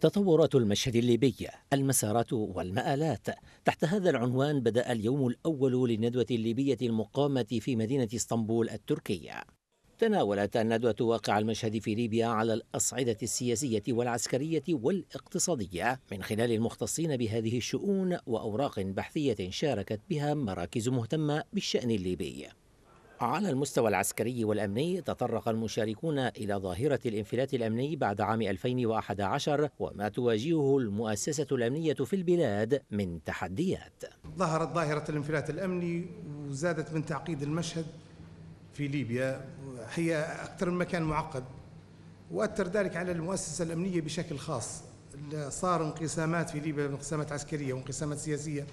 تطورات المشهد الليبي المسارات والمآلات تحت هذا العنوان بدأ اليوم الأول للندوة الليبية المقامة في مدينة اسطنبول التركية تناولت الندوة واقع المشهد في ليبيا على الأصعدة السياسية والعسكرية والاقتصادية من خلال المختصين بهذه الشؤون وأوراق بحثية شاركت بها مراكز مهتمة بالشأن الليبي على المستوى العسكري والأمني تطرق المشاركون إلى ظاهرة الانفلات الأمني بعد عام 2011 وما تواجهه المؤسسة الأمنية في البلاد من تحديات ظهرت ظاهرة الانفلات الأمني وزادت من تعقيد المشهد في ليبيا هي أكثر من مكان معقد وأثر ذلك على المؤسسة الأمنية بشكل خاص صار انقسامات في ليبيا انقسامات عسكرية وانقسامات سياسية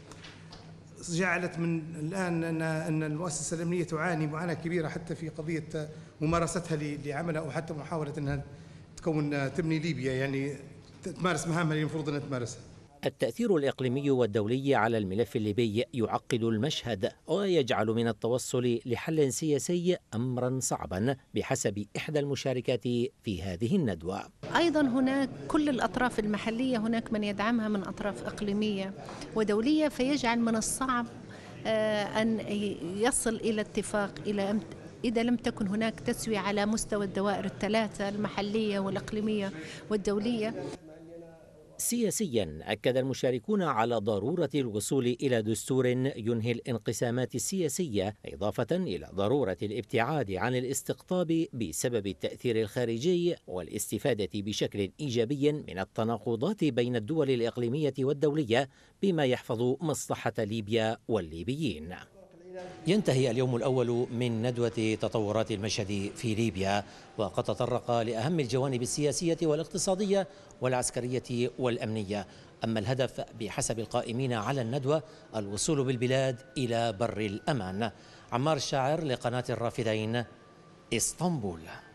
جعلت من الان ان ان المؤسسه الامنيه تعاني معاناه كبيره حتى في قضيه ممارستها لعملها او حتى محاوله انها تكون تبني ليبيا يعني تمارس مهامها اللي المفروض انها تمارسها. التأثير الإقليمي والدولي على الملف الليبي يعقد المشهد ويجعل من التوصل لحل سياسي أمرا صعبا بحسب إحدى المشاركات في هذه الندوة أيضا هناك كل الأطراف المحلية هناك من يدعمها من أطراف إقليمية ودولية فيجعل من الصعب آه، أن يصل إلى اتفاق إلى إذا لم تكن هناك تسوية على مستوى الدوائر الثلاثة المحلية والإقليمية والدولية سياسيا اكد المشاركون على ضروره الوصول الى دستور ينهي الانقسامات السياسيه اضافه الى ضروره الابتعاد عن الاستقطاب بسبب التاثير الخارجي والاستفاده بشكل ايجابي من التناقضات بين الدول الاقليميه والدوليه بما يحفظ مصلحه ليبيا والليبيين ينتهي اليوم الأول من ندوة تطورات المشهد في ليبيا وقد تطرق لأهم الجوانب السياسية والاقتصادية والعسكرية والأمنية أما الهدف بحسب القائمين على الندوة الوصول بالبلاد إلى بر الأمان عمار الشاعر لقناة الرافدين اسطنبول